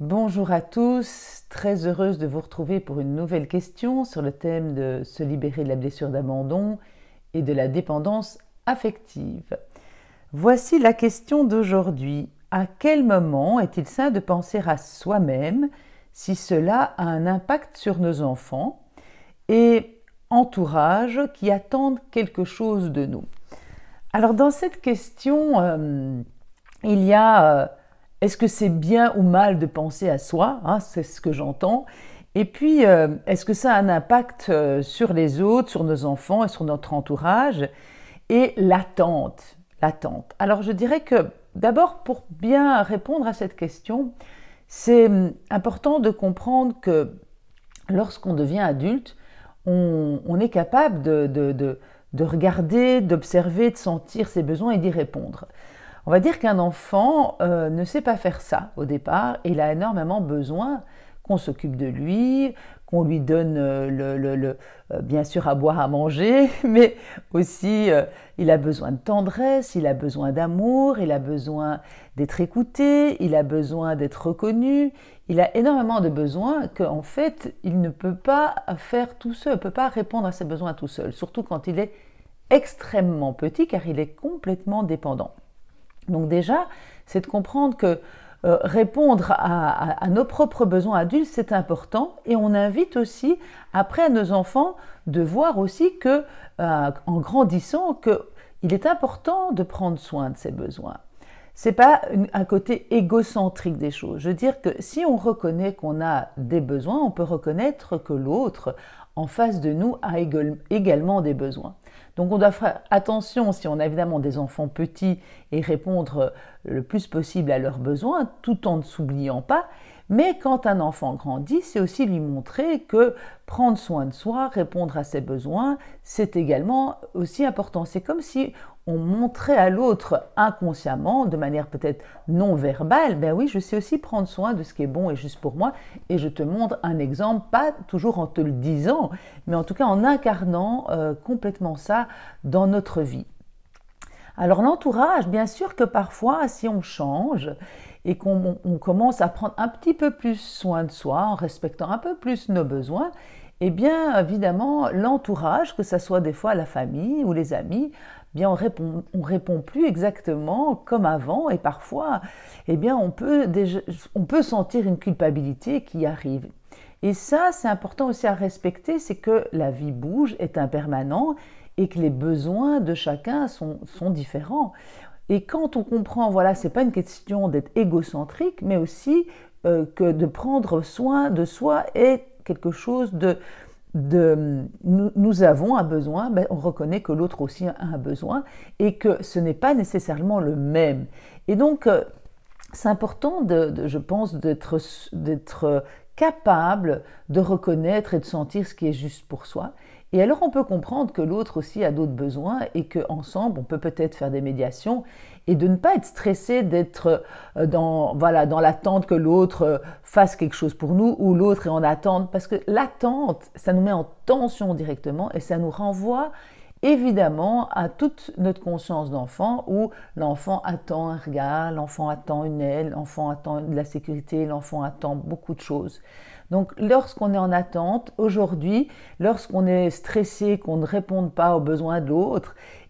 Bonjour à tous, très heureuse de vous retrouver pour une nouvelle question sur le thème de se libérer de la blessure d'abandon et de la dépendance affective. Voici la question d'aujourd'hui. À quel moment est-il sain de penser à soi-même si cela a un impact sur nos enfants et entourage qui attendent quelque chose de nous Alors dans cette question, euh, il y a... Euh, est-ce que c'est bien ou mal de penser à soi hein, C'est ce que j'entends. Et puis, euh, est-ce que ça a un impact euh, sur les autres, sur nos enfants et sur notre entourage Et l'attente, l'attente. Alors, je dirais que d'abord, pour bien répondre à cette question, c'est hum, important de comprendre que lorsqu'on devient adulte, on, est capable de regarder, d'observer, de sentir ses besoins et d'y répondre. On va dire qu'un enfant euh, ne sait pas faire ça au départ, il a énormément besoin qu'on s'occupe de lui, qu'on lui donne euh, le, euh, bien sûr à boire, à manger, mais aussi il a besoin de tendresse, il a besoin d'amour, il a besoin d'être écouté, il a besoin d'être reconnu, il a énormément de besoins qu'en fait il ne peut pas faire tout seul, ne peut pas répondre à ses besoins tout seul, surtout quand il est extrêmement petit car il est complètement dépendant. Donc déjà, c'est de comprendre que euh, répondre à, nos propres besoins adultes, c'est important. Et on invite aussi, après, à nos enfants de voir aussi que, euh, en grandissant, qu'il est important de prendre soin de ses besoins n'est pas un côté égocentrique des choses. Je veux dire que si on reconnaît qu'on a des besoins, on peut reconnaître que l'autre en face de nous a également des besoins. Donc on doit faire attention si on a évidemment des enfants petits et répondre le plus possible à leurs besoins tout en ne s'oubliant pas. Mais quand un enfant grandit, c'est aussi lui montrer que prendre soin de soi, répondre à ses besoins, c'est également aussi important. C'est comme si on montrait à l'autre inconsciemment, de manière peut-être non verbale, ben oui, je sais aussi prendre soin de ce qui est bon et juste pour moi, et je te montre un exemple, pas toujours en te le disant, mais en tout cas en incarnant euh, complètement ça dans notre vie. Alors l'entourage, bien sûr que parfois, si on change et qu'on commence à prendre un petit peu plus soin de soi, en respectant un peu plus nos besoins, eh bien évidemment, l'entourage, que ce soit des fois la famille ou les amis, eh bien on répond, répond plus exactement comme avant et parfois, eh bien on peut, on peut sentir une culpabilité qui arrive. Et ça, c'est important aussi à respecter, c'est que la vie bouge, est impermanent et que les besoins de chacun sont, sont différents. Et quand on comprend, voilà, c'est pas une question d'être égocentrique, mais aussi euh, que de prendre soin de soi est quelque chose de, de nous, avons un besoin, ben on reconnaît que l'autre aussi a un besoin et que ce n'est pas nécessairement le même. Et donc, euh, c'est important, de, de, je pense, d'être capable de reconnaître et de sentir ce qui est juste pour soi et alors on peut comprendre que l'autre aussi a d'autres besoins et que ensemble on peut peut-être faire des médiations et de ne pas être stressé d'être euh, dans voilà dans l'attente que l'autre euh, fasse quelque chose pour nous ou l'autre est en attente parce que l'attente ça nous met en tension directement et ça nous renvoie évidemment à toute notre conscience d'enfant où l'enfant attend un regard, l'enfant attend une aile, l'enfant attend de la sécurité, l'enfant attend beaucoup de choses. Donc lorsqu'on est en attente, aujourd'hui, lorsqu'on est stressé, qu'on ne réponde pas aux besoins de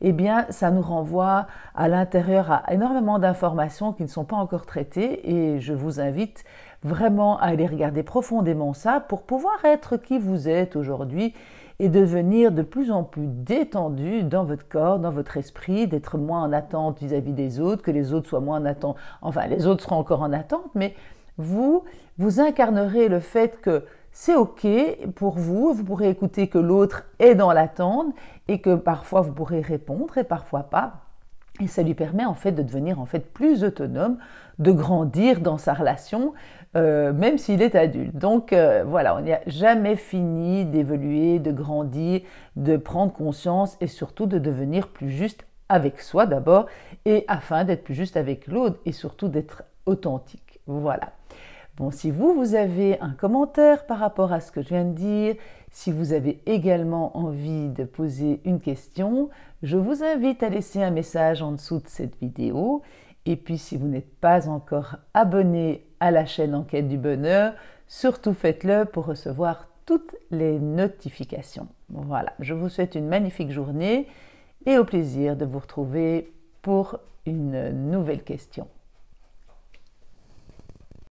eh bien ça nous renvoie à l'intérieur à énormément d'informations qui ne sont pas encore traitées et je vous invite vraiment à aller regarder profondément ça pour pouvoir être qui vous êtes aujourd'hui et devenir de plus en plus détendu dans votre corps, dans votre esprit, d'être moins en attente vis-à-vis -vis des autres, que les autres soient moins en attente. Enfin, les autres seront encore en attente, mais vous, vous incarnerez le fait que c'est OK pour vous, vous pourrez écouter que l'autre est dans l'attente et que parfois vous pourrez répondre et parfois pas. Et ça lui permet en fait de devenir en fait plus autonome, de grandir dans sa relation, euh, même s'il est adulte. Donc euh, voilà, on n'y a jamais fini d'évoluer, de grandir, de prendre conscience et surtout de devenir plus juste avec soi d'abord et afin d'être plus juste avec l'autre et surtout d'être authentique. Voilà. Bon, si vous, vous avez un commentaire par rapport à ce que je viens de dire, si vous avez également envie de poser une question, je vous invite à laisser un message en dessous de cette vidéo. Et puis si vous n'êtes pas encore abonné à la chaîne Enquête du Bonheur. Surtout faites-le pour recevoir toutes les notifications. Voilà, je vous souhaite une magnifique journée et au plaisir de vous retrouver pour une nouvelle question.